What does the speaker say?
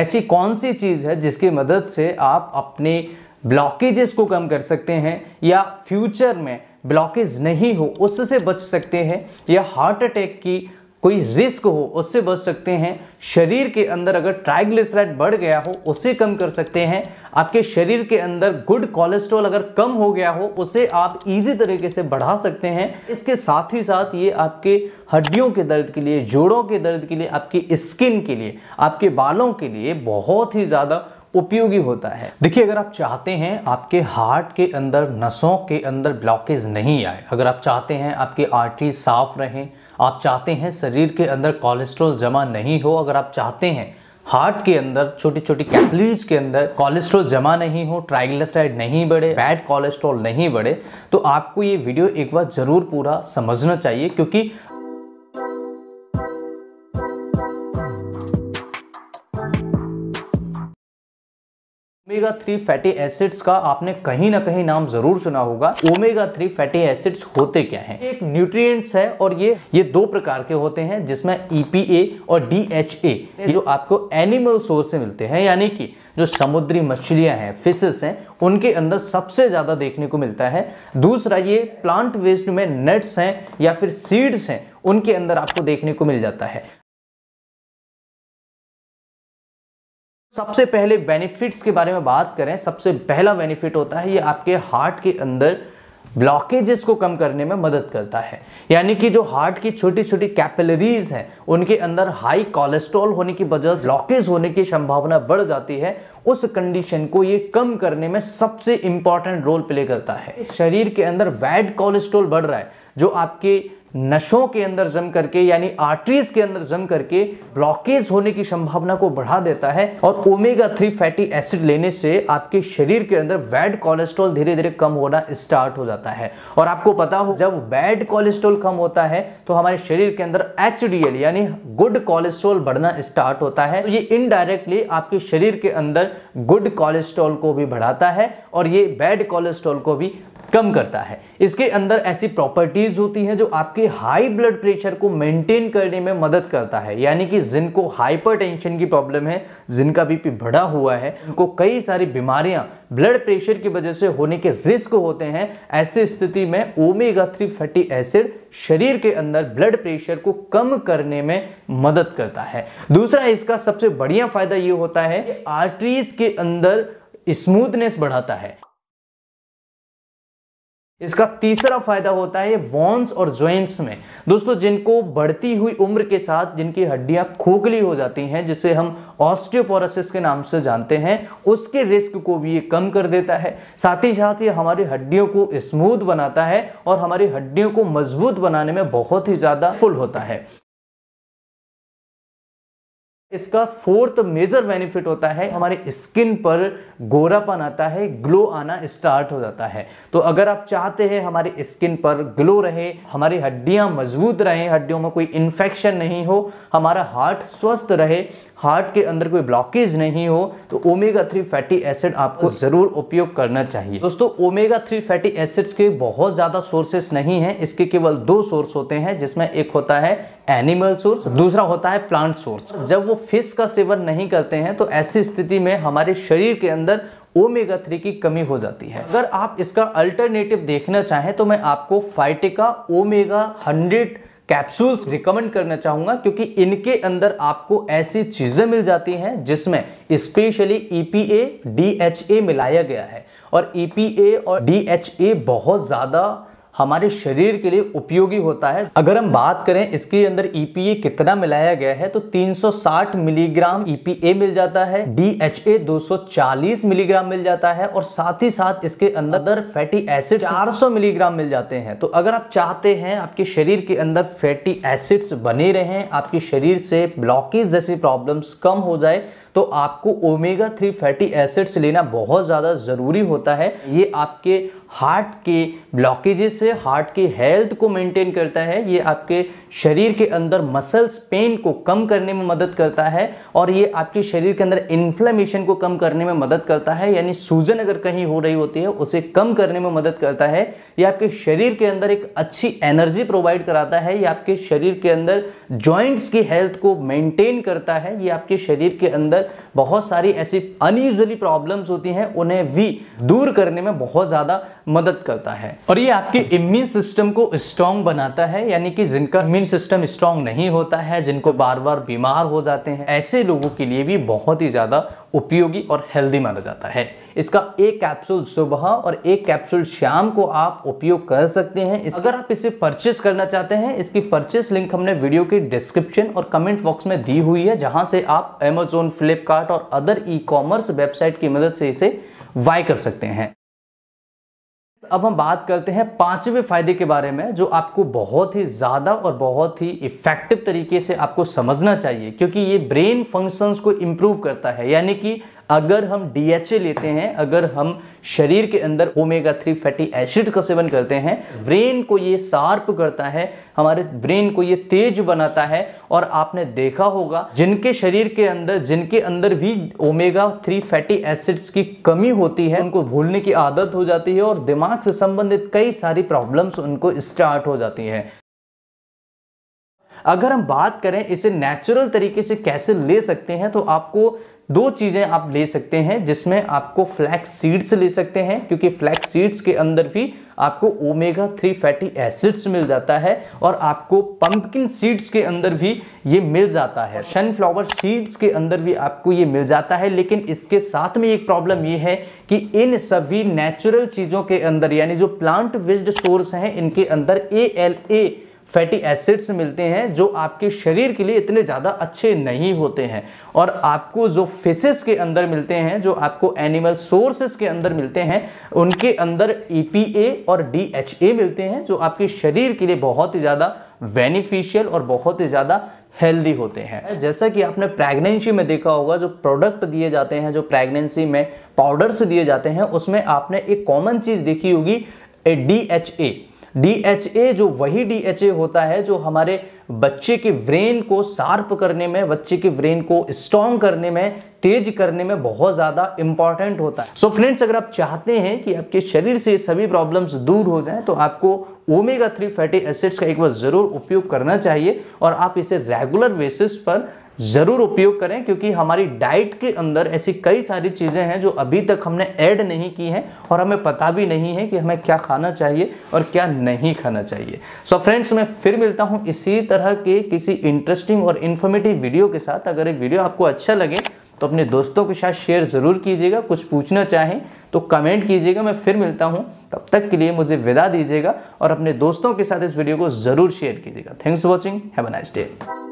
ऐसी कौन सी चीज़ है जिसकी मदद से आप अपने ब्लॉकेजेस को कम कर सकते हैं या फ्यूचर में ब्लॉकेज नहीं हो उससे बच सकते हैं या हार्ट अटैक की कोई रिस्क हो उससे बच सकते हैं शरीर के अंदर अगर ट्राइग्लिसराइड बढ़ गया हो उसे कम कर सकते हैं आपके शरीर के अंदर गुड कोलेस्ट्रॉल अगर कम हो गया हो उसे आप इजी तरीके से बढ़ा सकते हैं इसके साथ ही साथ ये आपके हड्डियों के दर्द के लिए जोड़ों के दर्द के लिए आपकी स्किन के लिए आपके बालों के लिए बहुत ही ज़्यादा उपयोगी होता है देखिए अगर आप चाहते हैं आपके हार्ट के अंदर नसों के अंदर ब्लॉकेज नहीं आए अगर आप चाहते हैं आपके आर्टरी साफ रहें आप चाहते हैं शरीर के अंदर कोलेस्ट्रॉल जमा नहीं हो अगर आप चाहते हैं हार्ट के अंदर छोटी छोटी कैपलीज के अंदर कोलेस्ट्रॉल जमा नहीं हो ट्राइग्लिसराइड नहीं बढ़े बैड कोलेस्ट्रॉल नहीं बढ़े तो आपको ये वीडियो एक बार ज़रूर पूरा समझना चाहिए क्योंकि ओमेगा थ्री फैटी एसिड्स का आपने कहीं ना कहीं नाम जरूर सुना होगा ओमेगा थ्री फैटी एसिड्स होते क्या हैं? एक न्यूट्रिएंट्स है और ये ये दो प्रकार के होते हैं जिसमें ईपीए e और डीएचए ये जो आपको एनिमल सोर्स से मिलते हैं यानी कि जो समुद्री मछलियां हैं फिशेस हैं उनके अंदर सबसे ज़्यादा देखने को मिलता है दूसरा ये प्लांट वेस्ट में नट्स हैं या फिर सीड्स हैं उनके अंदर आपको देखने को मिल जाता है सबसे पहले बेनिफिट्स के बारे में बात करें सबसे पहला बेनिफिट होता है ये आपके हार्ट के अंदर ब्लॉकेजेस को कम करने में मदद करता है यानी कि जो हार्ट की छोटी छोटी कैपिलरीज हैं उनके अंदर हाई कोलेस्ट्रॉल होने की वजह से ब्लॉकेज होने की संभावना बढ़ जाती है उस कंडीशन को ये कम करने में सबसे इंपॉर्टेंट रोल प्ले करता है शरीर के अंदर वैड कोलेस्ट्रॉल बढ़ रहा है जो आपके नशों के अंदर जम करके यानी आर्टरीज के अंदर जम करके ब्लॉकेज होने की संभावना को बढ़ा देता है और ओमेगा थ्री फैटी एसिड लेने से आपके शरीर के अंदर बैड कोलेस्ट्रॉल धीरे धीरे कम होना स्टार्ट हो जाता है और आपको पता हो जब बैड कोलेस्ट्रॉल कम होता है तो हमारे शरीर के अंदर एच यानी गुड कोलेस्ट्रॉल बढ़ना स्टार्ट होता है तो ये इनडायरेक्टली आपके शरीर के अंदर गुड कोलेस्ट्रॉल को भी बढ़ाता है और ये बैड कोलेस्ट्रॉल को भी कम करता है इसके अंदर ऐसी प्रॉपर्टीज़ होती हैं जो आपके हाई ब्लड प्रेशर को मेंटेन करने में मदद करता है यानी कि जिनको हाइपरटेंशन की प्रॉब्लम है जिनका बीपी बढ़ा हुआ है उनको कई सारी बीमारियां ब्लड प्रेशर की वजह से होने के रिस्क होते हैं ऐसी स्थिति में ओमेगा थ्री फैटी एसिड शरीर के अंदर ब्लड प्रेशर को कम करने में मदद करता है दूसरा इसका सबसे बढ़िया फायदा ये होता है आर्टरीज के अंदर स्मूथनेस बढ़ाता है इसका तीसरा फायदा होता है वॉन्स और ज्वाइंट्स में दोस्तों जिनको बढ़ती हुई उम्र के साथ जिनकी हड्डियां खोखली हो जाती हैं जिसे हम ऑस्टियोपोरोसिस के नाम से जानते हैं उसके रिस्क को भी ये कम कर देता है साथ ही साथ ये हमारी हड्डियों को स्मूथ बनाता है और हमारी हड्डियों को मजबूत बनाने में बहुत ही ज़्यादा फुल होता है इसका फोर्थ मेजर बेनिफिट होता है हमारे स्किन पर गोरापन आता है ग्लो आना स्टार्ट हो जाता है तो अगर आप चाहते हैं हमारे स्किन पर ग्लो रहे हमारी हड्डियां मजबूत रहें हड्डियों में कोई इन्फेक्शन नहीं हो हमारा हार्ट स्वस्थ रहे हार्ट के अंदर कोई ब्लॉकेज नहीं हो तो ओमेगा थ्री फैटी एसिड आपको ज़रूर उपयोग करना चाहिए दोस्तों ओमेगा थ्री फैटी एसिड्स के बहुत ज़्यादा सोर्सेस नहीं है इसके केवल दो सोर्स होते हैं जिसमें एक होता है एनिमल सोर्स दूसरा होता है प्लांट सोर्स जब वो फिश का सेवन नहीं करते हैं तो ऐसी स्थिति में हमारे शरीर के अंदर ओमेगा थ्री की कमी हो जाती है अगर आप इसका अल्टरनेटिव देखना चाहें तो मैं आपको फाइटिका ओमेगा हंड्रेड कैप्सूल्स रिकमेंड करना चाहूंगा क्योंकि इनके अंदर आपको ऐसी चीजें मिल जाती हैं जिसमें स्पेशली ईपीए डीएचए मिलाया गया है और ईपीए e और डीएचए बहुत ज्यादा हमारे शरीर के लिए उपयोगी होता है अगर हम बात करें इसके अंदर ईपीए e कितना मिलाया गया है तो 360 मिलीग्राम ईपीए e मिल जाता है डीएचए 240 मिलीग्राम मिल जाता है और साथ ही साथ इसके अंदर फैटी एसिड 400 मिलीग्राम मिल जाते हैं तो अगर आप चाहते हैं आपके शरीर के अंदर फैटी एसिड्स बने रहें आपके शरीर से ब्लॉकेज जैसी प्रॉब्लम्स कम हो जाए तो आपको ओमेगा थ्री फैटी एसिड्स लेना बहुत ज़्यादा ज़रूरी होता है ये आपके हार्ट के ब्लॉकेजेस से हार्ट की हेल्थ को मेंटेन करता है ये आपके शरीर के अंदर मसल्स पेन को कम करने में मदद करता है और ये आपके शरीर के अंदर इन्फ्लेमेशन को कम करने में मदद करता है यानी सूजन अगर कहीं हो रही होती है उसे कम करने में मदद करता है ये आपके शरीर के अंदर एक अच्छी एनर्जी प्रोवाइड कराता है ये आपके शरीर के अंदर ज्वाइंट्स की हेल्थ को मेंटेन करता है ये आपके शरीर के अंदर अंदर बहुत सारी ऐसी अनयूजली प्रॉब्लम्स होती हैं उन्हें भी दूर करने में बहुत ज़्यादा मदद करता है और ये आपके इम्यून सिस्टम को स्ट्रांग बनाता है यानी कि जिनका इम्यून सिस्टम स्ट्रांग नहीं होता है जिनको बार बार बीमार हो जाते हैं ऐसे लोगों के लिए भी बहुत ही ज़्यादा उपयोगी और हेल्दी माना जाता है इसका एक कैप्सूल सुबह और एक कैप्सूल शाम को आप उपयोग कर सकते हैं अगर आप इसे परचेस करना चाहते हैं इसकी परचेस लिंक हमने वीडियो के डिस्क्रिप्शन और कमेंट बॉक्स में दी हुई है जहां से आप एमेजोन फ्लिपकार्ट और अदर ई कॉमर्स वेबसाइट की मदद से इसे बाय कर सकते हैं अब हम बात करते हैं पांचवें फायदे के बारे में जो आपको बहुत ही ज़्यादा और बहुत ही इफ़ेक्टिव तरीके से आपको समझना चाहिए क्योंकि ये ब्रेन फंक्शंस को इम्प्रूव करता है यानी कि अगर हम डीएचए लेते हैं अगर हम शरीर के अंदर ओमेगा थ्री फैटी एसिड का सेवन करते हैं ब्रेन को ये शार्प करता है हमारे ब्रेन को ये तेज बनाता है और आपने देखा होगा जिनके शरीर के अंदर जिनके अंदर भी ओमेगा थ्री फैटी एसिड्स की कमी होती है उनको भूलने की आदत हो जाती है और दिमाग से संबंधित कई सारी प्रॉब्लम्स उनको स्टार्ट हो जाती हैं अगर हम बात करें इसे नेचुरल तरीके से कैसे ले सकते हैं तो आपको दो चीज़ें आप ले सकते हैं जिसमें आपको फ्लैक्स सीड्स ले सकते हैं क्योंकि फ्लैक्स सीड्स के अंदर भी आपको ओमेगा थ्री फैटी एसिड्स मिल जाता है और आपको पंपकिन सीड्स के अंदर भी ये मिल जाता है सनफ्लावर सीड्स के अंदर भी आपको ये मिल जाता है लेकिन इसके साथ में एक प्रॉब्लम ये है कि इन सभी नेचुरल चीज़ों के अंदर यानी जो प्लांट वेस्ड सोर्स हैं इनके अंदर A L A fatty acids मिलते हैं जो आपके शरीर के लिए इतने ज़्यादा अच्छे नहीं होते हैं और आपको जो फिशेस के अंदर मिलते हैं जो आपको एनिमल सोर्सेस के अंदर मिलते हैं उनके अंदर ई e और डी मिलते हैं जो आपके शरीर के लिए बहुत ही ज़्यादा बेनिफिशियल और बहुत ही ज़्यादा हेल्दी होते हैं जैसा कि आपने प्रेगनेंसी में देखा होगा जो प्रोडक्ट दिए जाते हैं जो प्रेगनेंसी में पाउडर्स दिए जाते हैं उसमें आपने एक कॉमन चीज़ देखी होगी A D H A DHA जो वही डीएचए होता है जो हमारे बच्चे के ब्रेन को शार्प करने में बच्चे के ब्रेन को स्ट्रॉन्ग करने में तेज करने में बहुत ज़्यादा इंपॉर्टेंट होता है सो so फ्रेंड्स अगर आप चाहते हैं कि आपके शरीर से सभी प्रॉब्लम्स दूर हो जाएं तो आपको ओमेगा थ्री फैटी एसिड्स का एक बार ज़रूर उपयोग करना चाहिए और आप इसे रेगुलर बेसिस पर ज़रूर उपयोग करें क्योंकि हमारी डाइट के अंदर ऐसी कई सारी चीज़ें हैं जो अभी तक हमने ऐड नहीं की हैं और हमें पता भी नहीं है कि हमें क्या खाना चाहिए और क्या नहीं खाना चाहिए सो so फ्रेंड्स मैं फिर मिलता हूँ इसी तरह के किसी इंटरेस्टिंग और इन्फॉर्मेटिव वीडियो के साथ अगर ये वीडियो आपको अच्छा लगे तो अपने दोस्तों के साथ शेयर ज़रूर कीजिएगा कुछ पूछना चाहें तो कमेंट कीजिएगा मैं फिर मिलता हूँ तब तक के लिए मुझे विदा दीजिएगा और अपने दोस्तों के साथ इस वीडियो को ज़रूर शेयर कीजिएगा thanks for watching have a nice day